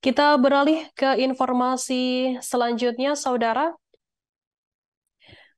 Kita beralih ke informasi selanjutnya, Saudara.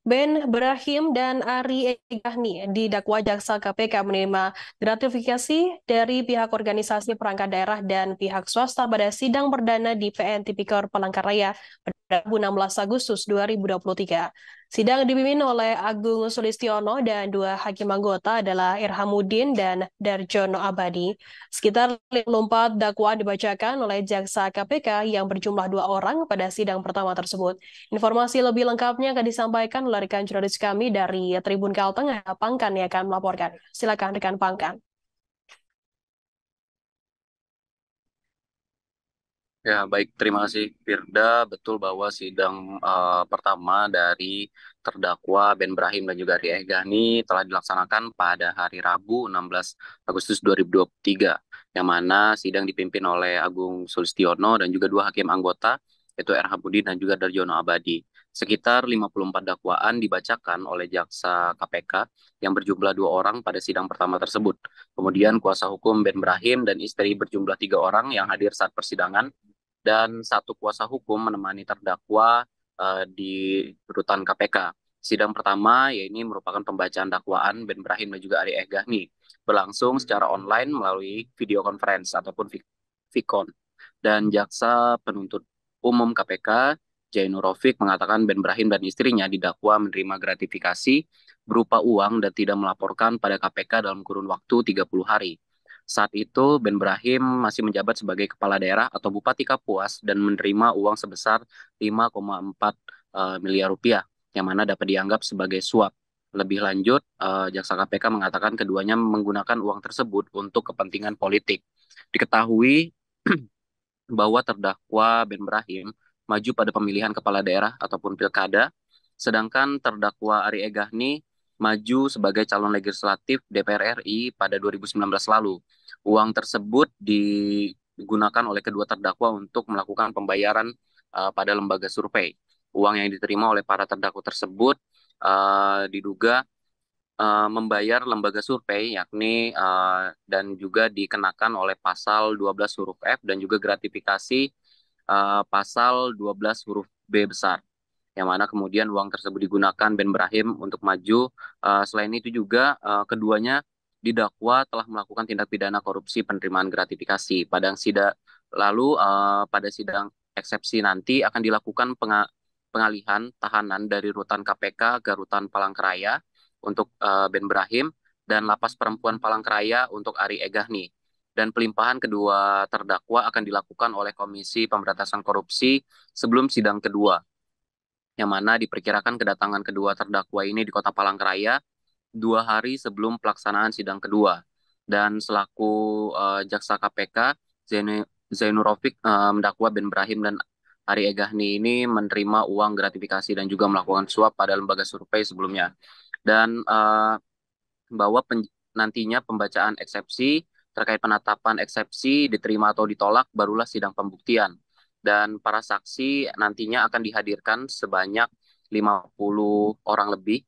Ben Brahim dan Ari Egahni didakwa jaksa KPK menerima gratifikasi dari pihak organisasi perangkat daerah dan pihak swasta pada sidang perdana di PN Tipikor Palangkaraya pada 16 Agustus 2023. Sidang dipimpin oleh Agung Sulistiono dan dua hakim anggota adalah Irhamuddin dan Darjono Abadi. Sekitar 54 dakwaan dibacakan oleh jaksa KPK yang berjumlah dua orang pada sidang pertama tersebut. Informasi lebih lengkapnya akan disampaikan oleh rekan jurnalis kami dari Tribun Kalteng, Pangkan yang akan melaporkan. Silakan rekan Pangkan. Ya, baik. Terima kasih, Firda. Betul bahwa sidang uh, pertama dari terdakwa Ben Brahim dan juga Ria Ghani telah dilaksanakan pada hari Rabu 16 Agustus 2023, yang mana sidang dipimpin oleh Agung Sulistiono dan juga dua hakim anggota, yaitu R.H. Budi dan juga Darjono Abadi. Sekitar 54 dakwaan dibacakan oleh jaksa KPK yang berjumlah dua orang pada sidang pertama tersebut. Kemudian kuasa hukum Ben Brahim dan istri berjumlah tiga orang yang hadir saat persidangan dan satu kuasa hukum menemani terdakwa eh, di rutan KPK. Sidang pertama, ya ini merupakan pembacaan dakwaan Ben Brahim dan juga Ari Egahmi berlangsung secara online melalui video conference ataupun Vicon. Dan jaksa penuntut umum KPK, Jainur Rofik mengatakan Ben Brahim dan istrinya didakwa menerima gratifikasi berupa uang dan tidak melaporkan pada KPK dalam kurun waktu 30 hari. Saat itu Ben Brahim masih menjabat sebagai kepala daerah atau bupati Kapuas dan menerima uang sebesar 5,4 uh, eh, miliar rupiah yang mana dapat dianggap sebagai suap. Lebih lanjut, uh, jaksa KPK mengatakan keduanya menggunakan uang tersebut untuk kepentingan politik. Diketahui bahwa terdakwa Ben Brahim maju pada pemilihan kepala daerah ataupun pilkada, sedangkan terdakwa Ari Egahni maju sebagai calon legislatif DPR RI pada 2019 lalu. Uang tersebut digunakan oleh kedua terdakwa untuk melakukan pembayaran uh, pada lembaga survei. Uang yang diterima oleh para terdakwa tersebut uh, diduga uh, membayar lembaga survei yakni uh, dan juga dikenakan oleh pasal 12 huruf F dan juga gratifikasi uh, pasal 12 huruf B besar yang mana kemudian uang tersebut digunakan Ben Brahim untuk maju. Uh, selain itu juga uh, keduanya didakwa telah melakukan tindak pidana korupsi penerimaan gratifikasi. Pada sidang lalu uh, pada sidang eksepsi nanti akan dilakukan penga pengalihan tahanan dari rutan KPK ke rutan Palangkaraya untuk uh, Ben Brahim dan lapas perempuan Palangkaraya untuk Ari Egahni. Dan pelimpahan kedua terdakwa akan dilakukan oleh Komisi Pemberantasan Korupsi sebelum sidang kedua, yang mana diperkirakan kedatangan kedua terdakwa ini di kota Palangkaraya dua hari sebelum pelaksanaan sidang kedua. Dan selaku uh, jaksa KPK, Zainurovic uh, eh, mendakwa Ben Brahim dan Ari Egahni ini menerima uang gratifikasi dan juga melakukan suap pada lembaga survei sebelumnya. Dan uh, bahwa nantinya pembacaan eksepsi terkait penetapan eksepsi diterima atau ditolak barulah sidang pembuktian. Dan para saksi nantinya akan dihadirkan sebanyak 50 orang lebih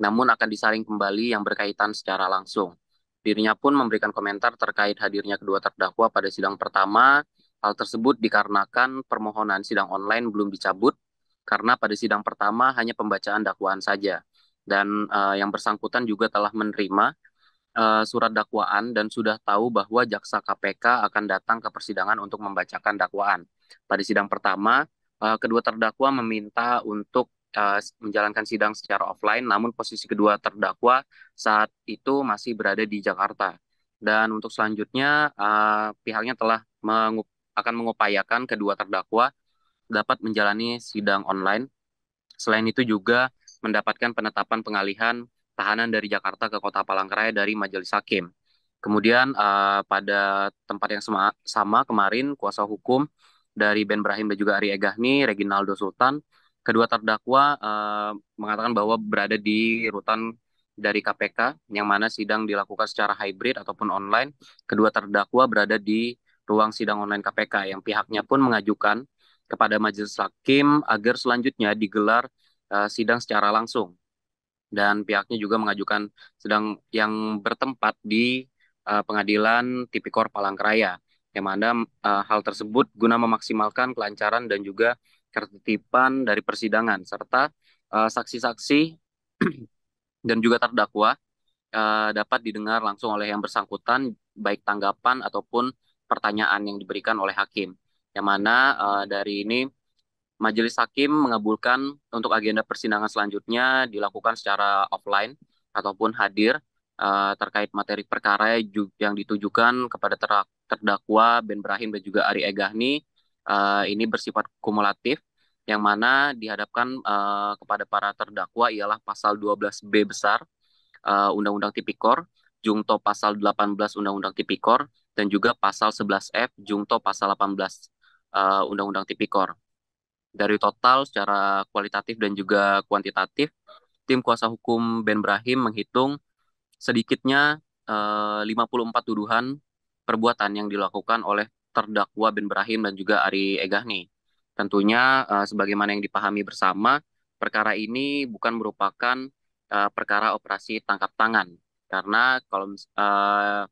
namun akan disaring kembali yang berkaitan secara langsung. Dirinya pun memberikan komentar terkait hadirnya kedua terdakwa pada sidang pertama. Hal tersebut dikarenakan permohonan sidang online belum dicabut karena pada sidang pertama hanya pembacaan dakwaan saja dan uh, yang bersangkutan juga telah menerima uh, surat dakwaan dan sudah tahu bahwa jaksa KPK akan datang ke persidangan untuk membacakan dakwaan. Pada sidang pertama, uh, kedua terdakwa meminta untuk Eh, menjalankan sidang secara offline, namun posisi kedua terdakwa saat itu masih berada di Jakarta. Dan untuk selanjutnya, uh, pihaknya telah mengup akan mengupayakan kedua terdakwa dapat menjalani sidang online. Selain itu juga mendapatkan penetapan pengalihan tahanan dari Jakarta ke Kota Palangkaraya dari Majelis Hakim. Kemudian uh, pada tempat yang sama, sama kemarin kuasa hukum dari Ben Brahim dan juga Ari Egahni, Reginaldo Sultan Kedua terdakwa uh, mengatakan bahwa berada di rutan dari KPK yang mana sidang dilakukan secara hybrid ataupun online. Kedua terdakwa berada di ruang sidang online KPK yang pihaknya pun mengajukan kepada majelis hakim agar selanjutnya digelar uh, sidang secara langsung. Dan pihaknya juga mengajukan sidang yang bertempat di uh, pengadilan Tipikor Palangkaraya yang mana uh, hal tersebut guna memaksimalkan kelancaran dan juga ketertiban dari persidangan serta eh, saksi-saksi uh, dan juga terdakwa uh, dapat didengar langsung oleh yang bersangkutan baik tanggapan ataupun pertanyaan yang diberikan oleh hakim yang mana uh, dari ini majelis hakim mengabulkan untuk agenda persidangan selanjutnya dilakukan secara offline ataupun hadir uh, terkait materi perkara yang ditujukan kepada terdakwa Ben Brahim dan juga Ari Egahni uh, ini bersifat kumulatif yang mana dihadapkan uh, kepada para terdakwa ialah pasal 12B besar uh, Undang-Undang Tipikor, jungto pasal 18 Undang-Undang Tipikor dan juga pasal 11F jungto pasal 18 uh, Undang-Undang Tipikor. Dari total secara kualitatif dan juga kuantitatif, tim kuasa hukum Ben Brahim menghitung sedikitnya uh, 54 tuduhan perbuatan yang dilakukan oleh terdakwa Ben Brahim dan juga Ari Egahni. Tentunya uh, sebagaimana yang dipahami bersama, perkara ini bukan merupakan uh, perkara operasi tangkap tangan karena kalau uh,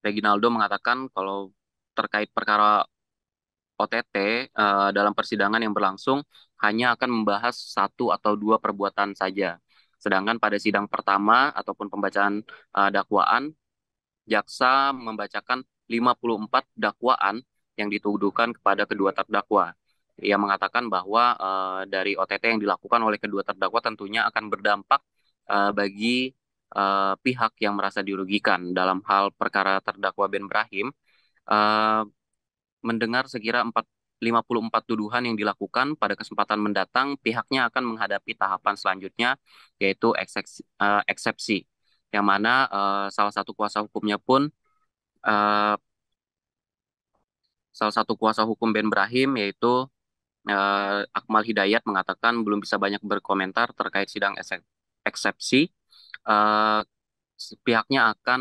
Reginaldo mengatakan kalau terkait perkara OTT uh, dalam persidangan yang berlangsung hanya akan membahas satu atau dua perbuatan saja. Sedangkan pada sidang pertama ataupun pembacaan uh, dakwaan jaksa membacakan 54 dakwaan yang dituduhkan kepada kedua terdakwa. Ia mengatakan bahwa uh, dari OTT yang dilakukan oleh kedua terdakwa tentunya akan berdampak uh, bagi uh, pihak yang merasa dirugikan dalam hal perkara terdakwa Ben Brahim uh, mendengar sekira 4 54 tuduhan yang dilakukan pada kesempatan mendatang pihaknya akan menghadapi tahapan selanjutnya yaitu eksepsi, uh, eksepsi yang mana uh, salah satu kuasa hukumnya pun Eh, salah satu kuasa hukum Ben Brahim yaitu uh, Akmal Hidayat mengatakan belum bisa banyak berkomentar terkait sidang eksepsi. Uh, pihaknya akan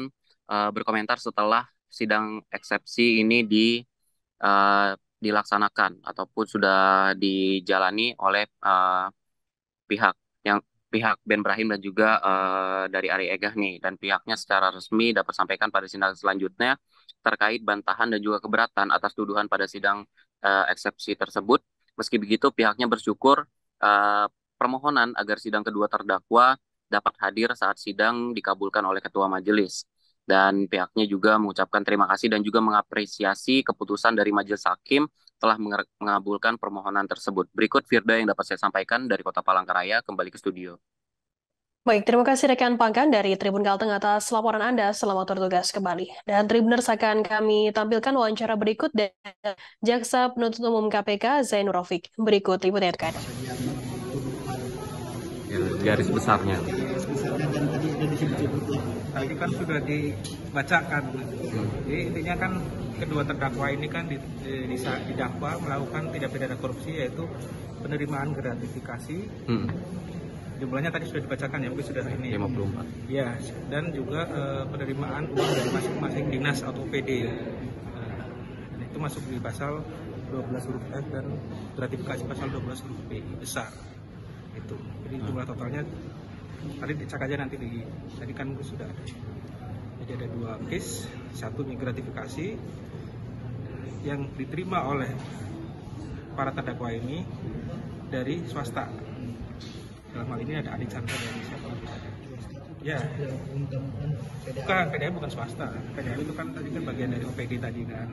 uh, berkomentar setelah sidang eksepsi ini di uh, dilaksanakan ataupun sudah dijalani oleh uh, pihak yang pihak Ben Brahim dan juga uh, dari Ari Egah nih dan pihaknya secara resmi dapat sampaikan pada sidang selanjutnya terkait bantahan dan juga keberatan atas tuduhan pada sidang uh, eksepsi tersebut. Meski begitu pihaknya bersyukur uh, permohonan agar sidang kedua terdakwa dapat hadir saat sidang dikabulkan oleh ketua majelis dan pihaknya juga mengucapkan terima kasih dan juga mengapresiasi keputusan dari majelis hakim telah mengabulkan permohonan tersebut. Berikut Firda yang dapat saya sampaikan dari Kota Palangkaraya kembali ke studio. Baik, terima kasih rekan Pangkan dari Tribun Kalteng atas laporan Anda. Selamat bertugas kembali. Dan Tribuners akan kami tampilkan wawancara berikut dari Jaksa Penuntut Umum KPK Zainur Rafiq. Berikut liputannya rekan. Garis besarnya. Garis besarnya dan tadi disebut Nah, tadi kan sudah dibacakan. Jadi intinya kan kedua terdakwa ini kan di, di, didakwa melakukan tidak pidana korupsi yaitu penerimaan gratifikasi. Hmm. Jumlahnya tadi sudah dibacakan ya, mungkin sudah ini. 54. Ya, dan juga eh, penerimaan uang dari masing-masing dinas atau PD. Nah, dan itu masuk di pasal 12 huruf F dan gratifikasi pasal 12 huruf B besar. Itu. Jadi jumlah totalnya Tadi dicek aja nanti di tadi kan sudah ada. Jadi ada dua case, satu gratifikasi yang diterima oleh para terdakwa ini dari swasta. Dalam hal ini ada Adi Chandra dan siapa lagi? Ya, bukan PDM bukan swasta. PDM itu kan tadi kan bagian dari OPD tadi kan.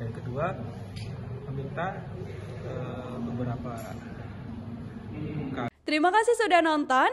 Dan kedua meminta uh, beberapa. Terima kasih sudah nonton.